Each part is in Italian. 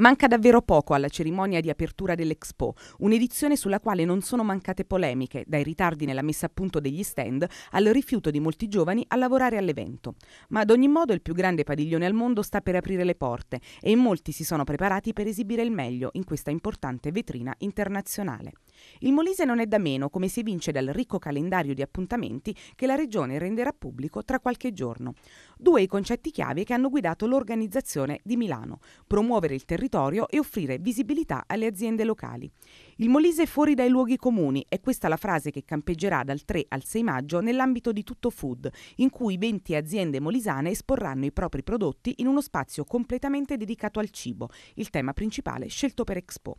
Manca davvero poco alla cerimonia di apertura dell'Expo, un'edizione sulla quale non sono mancate polemiche, dai ritardi nella messa a punto degli stand al rifiuto di molti giovani a lavorare all'evento. Ma ad ogni modo il più grande padiglione al mondo sta per aprire le porte e in molti si sono preparati per esibire il meglio in questa importante vetrina internazionale. Il Molise non è da meno, come si evince dal ricco calendario di appuntamenti che la Regione renderà pubblico tra qualche giorno. Due i concetti chiave che hanno guidato l'organizzazione di Milano, promuovere il territorio territorio e offrire visibilità alle aziende locali. Il Molise fuori dai luoghi comuni è questa la frase che campeggerà dal 3 al 6 maggio nell'ambito di Tutto Food, in cui 20 aziende molisane esporranno i propri prodotti in uno spazio completamente dedicato al cibo, il tema principale scelto per Expo.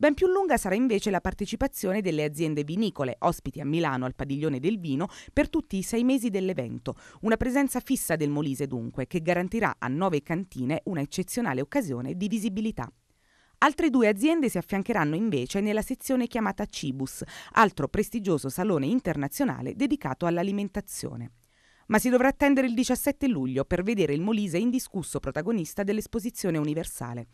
Ben più lunga sarà invece la partecipazione delle aziende vinicole, ospiti a Milano al padiglione del vino, per tutti i sei mesi dell'evento. Una presenza fissa del Molise dunque, che garantirà a nove cantine una eccezionale occasione di visibilità. Altre due aziende si affiancheranno invece nella sezione chiamata Cibus, altro prestigioso salone internazionale dedicato all'alimentazione. Ma si dovrà attendere il 17 luglio per vedere il Molise indiscusso protagonista dell'esposizione universale.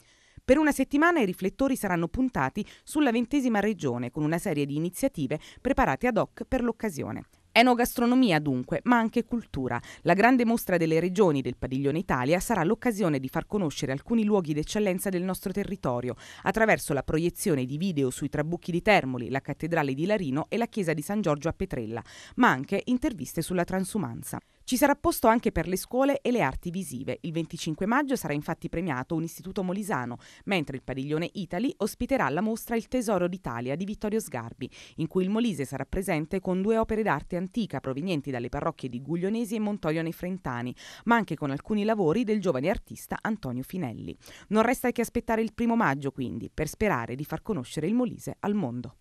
Per una settimana i riflettori saranno puntati sulla ventesima regione con una serie di iniziative preparate ad hoc per l'occasione. Enogastronomia dunque, ma anche cultura. La grande mostra delle regioni del Padiglione Italia sarà l'occasione di far conoscere alcuni luoghi d'eccellenza del nostro territorio, attraverso la proiezione di video sui Trabucchi di Termoli, la Cattedrale di Larino e la Chiesa di San Giorgio a Petrella, ma anche interviste sulla transumanza. Ci sarà posto anche per le scuole e le arti visive. Il 25 maggio sarà infatti premiato un istituto molisano, mentre il padiglione Italy ospiterà la mostra Il Tesoro d'Italia di Vittorio Sgarbi, in cui il Molise sarà presente con due opere d'arte antica provenienti dalle parrocchie di Guglionesi e Montoglio nei Frentani, ma anche con alcuni lavori del giovane artista Antonio Finelli. Non resta che aspettare il primo maggio, quindi, per sperare di far conoscere il Molise al mondo.